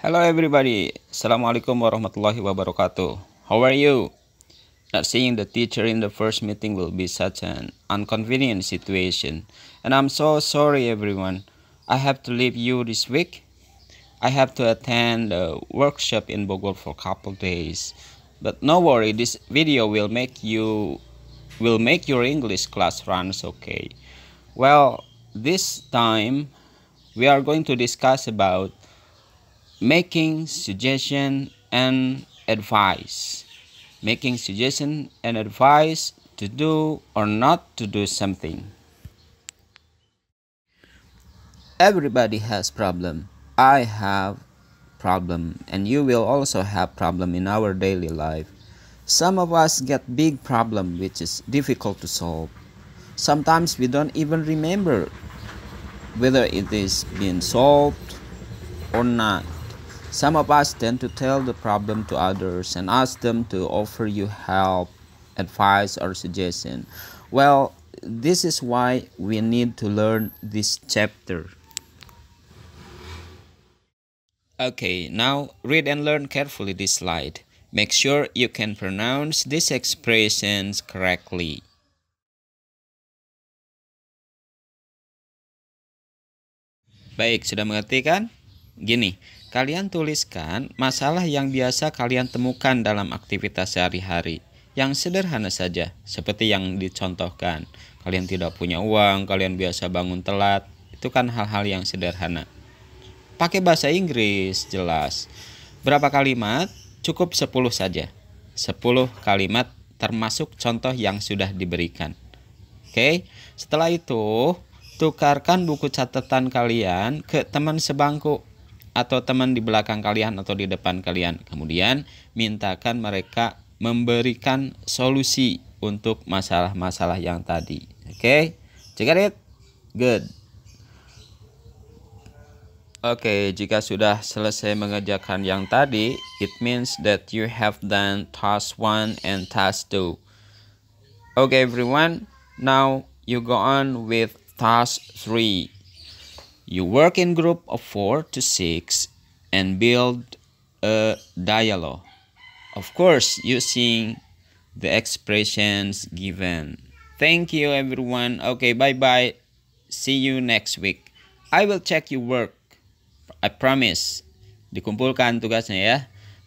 Hello everybody. Assalamualaikum warahmatullahi wabarakatuh. How are you? Not seeing the teacher in the first meeting will be such an inconvenient situation. And I'm so sorry everyone. I have to leave you this week. I have to attend a workshop in Bogor for a couple days. But no worry, this video will make you will make your English class runs okay. Well, this time we are going to discuss about making suggestion and advice making suggestion and advice to do or not to do something everybody has problem i have problem and you will also have problem in our daily life some of us get big problem which is difficult to solve sometimes we don't even remember whether it is being solved or not some of us tend to tell the problem to others and ask them to offer you help, advice, or suggestion. Well, this is why we need to learn this chapter. Okay, now read and learn carefully this slide. Make sure you can pronounce these expressions correctly. Baik, sudah mengerti kan? Gini, Kalian tuliskan masalah yang biasa kalian temukan dalam aktivitas sehari-hari yang sederhana saja, seperti yang dicontohkan. Kalian tidak punya uang, kalian biasa bangun telat, itu kan hal-hal yang sederhana. Pakai bahasa Inggris, jelas. Berapa kalimat? Cukup 10 saja. 10 kalimat termasuk contoh yang sudah diberikan. Oke, setelah itu tukarkan buku catatan kalian ke teman sebangku atau teman di belakang kalian atau di depan kalian. Kemudian mintakan mereka memberikan solusi untuk masalah-masalah yang tadi. Oke, okay? check it, good. Oke, okay, jika sudah selesai mengerjakan yang tadi, it means that you have done task 1 and task 2. Okay everyone, now you go on with task 3. You work in group of 4 to 6 and build a dialogue. Of course, using the expressions given. Thank you everyone. Okay, bye-bye. See you next week. I will check your work. I promise. Dikumpulkan tugasnya ya.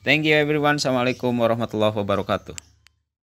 Thank you everyone. Assalamualaikum warahmatullahi wabarakatuh.